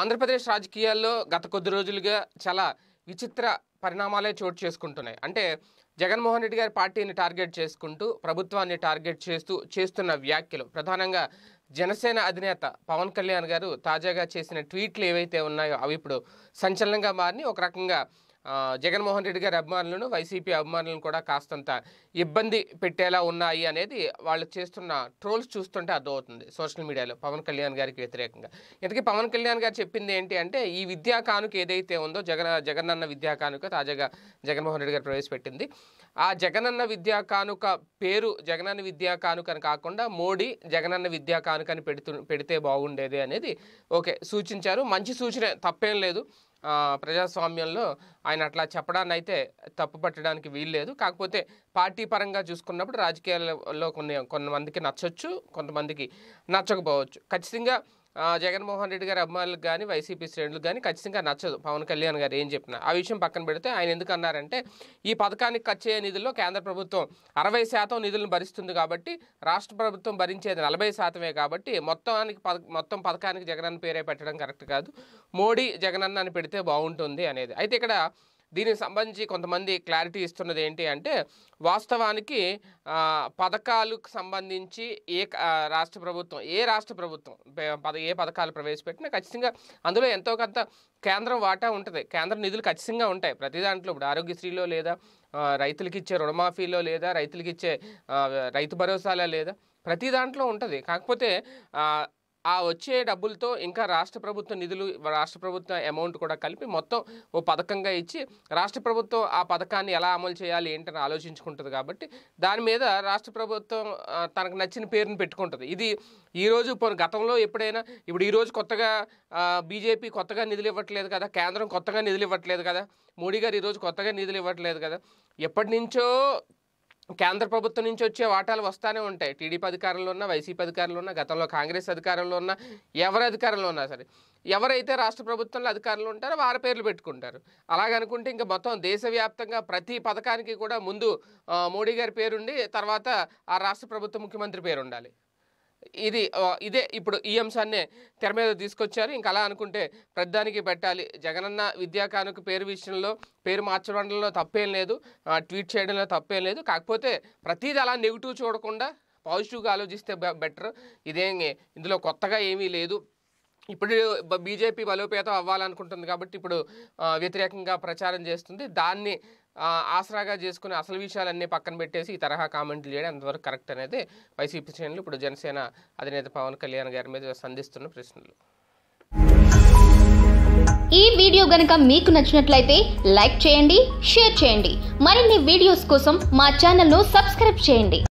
ఆంధ్రప్రదేశ్ రాజకీయాల్లో గత కొద్ది రోజులుగా చాలా విచిత్ర పరిణామాలే చోటు చేసుకుంటున్నాయి అంటే జగన్మోహన్ రెడ్డి గారి పార్టీని టార్గెట్ చేసుకుంటూ ప్రభుత్వాన్ని టార్గెట్ చేస్తూ చేస్తున్న వ్యాఖ్యలు ప్రధానంగా జనసేన అధినేత పవన్ కళ్యాణ్ గారు తాజాగా చేసిన ట్వీట్లు ఏవైతే ఉన్నాయో అవి ఇప్పుడు సంచలనంగా మారిని ఒక రకంగా జగన్మోహన్ రెడ్డి గారి అభిమానులను వైసీపీ అభిమానులను కూడా కాస్తంత ఇబ్బంది పెట్టేలా ఉన్నాయి అనేది వాళ్ళు చేస్తున్న ట్రోల్స్ చూస్తుంటే అర్థమవుతుంది సోషల్ మీడియాలో పవన్ కళ్యాణ్ గారికి వ్యతిరేకంగా ఇంతకీ పవన్ కళ్యాణ్ గారు చెప్పింది ఏంటి అంటే ఈ విద్యా కానుక ఏదైతే ఉందో జగన్ జగనన్న విద్యా కానుక తాజాగా జగన్మోహన్ రెడ్డి గారు ప్రవేశపెట్టింది ఆ జగనన్న విద్యా కానుక పేరు జగనన్న విద్యా కానుక అని కాకుండా మోడీ జగనన్న విద్యా కానుక అని పెడుతు పెడితే బాగుండేది అనేది ఓకే సూచించారు మంచి సూచన తప్పేం లేదు ప్రజాస్వామ్యంలో ఆయన అట్లా చెప్పడాన్ని అయితే తప్పు పట్టడానికి వీల్లేదు కాకపోతే పార్టీ పరంగా చూసుకున్నప్పుడు రాజకీయాల్లో కొన్ని కొంతమందికి నచ్చొచ్చు కొంతమందికి నచ్చకపోవచ్చు ఖచ్చితంగా జగన్మోహన్ రెడ్డి గారి అభిమానులకు కానీ వైసీపీ శ్రేణులకు కానీ ఖచ్చితంగా నచ్చదు పవన్ కళ్యాణ్ గారు ఏం చెప్పినా ఆ విషయం పక్కన పెడితే ఆయన ఎందుకు అన్నారంటే ఈ పథకానికి ఖర్చు నిధుల్లో కేంద్ర ప్రభుత్వం అరవై శాతం నిధులను భరిస్తుంది కాబట్టి రాష్ట్ర ప్రభుత్వం భరించేది నలభై శాతమే కాబట్టి మొత్తానికి మొత్తం పథకానికి జగన్ పేరే పెట్టడం కరెక్ట్ కాదు మోడీ జగనన్న అని పెడితే బాగుంటుంది అనేది అయితే ఇక్కడ దీనికి సంబంధించి కొంతమంది క్లారిటీ ఇస్తున్నది ఏంటి అంటే వాస్తవానికి పథకాలకు సంబంధించి ఏ రాష్ట్ర ప్రభుత్వం ఏ రాష్ట్ర ప్రభుత్వం పద ఏ పథకాలు ప్రవేశపెట్టినా ఖచ్చితంగా అందులో ఎంతో కొంత కేంద్రం వాటా ఉంటుంది కేంద్ర నిధులు ఖచ్చితంగా ఉంటాయి ప్రతి దాంట్లో ఇప్పుడు ఆరోగ్యశ్రీలో లేదా రైతులకి ఇచ్చే రుణమాఫీలో లేదా రైతులకి ఇచ్చే రైతు భరోసాలో లేదా ప్రతి దాంట్లో ఉంటుంది కాకపోతే ఆ వచ్చే డబ్బులతో ఇంకా రాష్ట్ర ప్రభుత్వ నిధులు రాష్ట్ర ప్రభుత్వ అమౌంట్ కూడా కలిపి మొత్తం ఓ పథకంగా ఇచ్చి రాష్ట్ర ప్రభుత్వం ఆ పథకాన్ని ఎలా అమలు చేయాలి ఏంటని ఆలోచించుకుంటుంది కాబట్టి దాని మీద రాష్ట్ర ప్రభుత్వం తనకు నచ్చిన పేరును పెట్టుకుంటుంది ఇది ఈరోజు గతంలో ఎప్పుడైనా ఇప్పుడు ఈరోజు కొత్తగా బీజేపీ కొత్తగా నిధులు ఇవ్వట్లేదు కదా కేంద్రం కొత్తగా నిధులు ఇవ్వట్లేదు కదా మోడీ గారు ఈరోజు కొత్తగా నిధులు ఇవ్వట్లేదు కదా ఎప్పటి నుంచో కేంద్ర ప్రభుత్వం నుంచి వచ్చే వాటాలు వస్తూనే ఉంటాయి టీడీపీ అధికారంలో ఉన్న వైసీపీ అధికారంలో ఉన్న గతంలో కాంగ్రెస్ అధికారంలో ఉన్న ఎవరి అధికారంలో ఉన్నా సరే ఎవరైతే రాష్ట్ర ప్రభుత్వంలో అధికారులు ఉంటారో వారి పేర్లు పెట్టుకుంటారు అలాగనుకుంటే ఇంకా మొత్తం దేశవ్యాప్తంగా ప్రతి పథకానికి కూడా ముందు మోడీ గారి పేరుండి తర్వాత ఆ రాష్ట్ర ప్రభుత్వ ముఖ్యమంత్రి పేరు ఉండాలి ఇది ఇదే ఇప్పుడు ఈ అంశాన్నే తెర మీద తీసుకొచ్చారు ఇంకా అలా అనుకుంటే ప్రధానికి పెట్టాలి జగనన్న విద్యా కానుక పేరు విషయంలో పేరు మార్చడంలో తప్పేం లేదు ట్వీట్ చేయడంలో తప్పేం లేదు కాకపోతే ప్రతీది అలా నెగిటివ్ చూడకుండా పాజిటివ్గా ఆలోచిస్తే బెటర్ ఇదేం ఇందులో కొత్తగా ఏమీ లేదు ఇప్పుడు బీజేపీ బలోపేతం అవ్వాలనుకుంటుంది కాబట్టి ఇప్పుడు వ్యతిరేకంగా ప్రచారం చేస్తుంది దాన్ని ఆసరాగా చేసుకుని అసలు విషయాలన్నీ పక్కన పెట్టేసి ఈ తరహా కామెంట్లు చేయడం అంతవరకు కరెక్ట్ అనేది వైసీపీ శ్రేణులు ఇప్పుడు జనసేన అధినేత పవన్ కళ్యాణ్ గారి మీద సంధిస్తున్న ప్రశ్నలు ఈ వీడియో గనక మీకు నచ్చినట్లయితే లైక్ చేయండి షేర్ చేయండి మరిన్ని వీడియోస్ కోసం మా ఛానల్ను సబ్స్క్రైబ్ చేయండి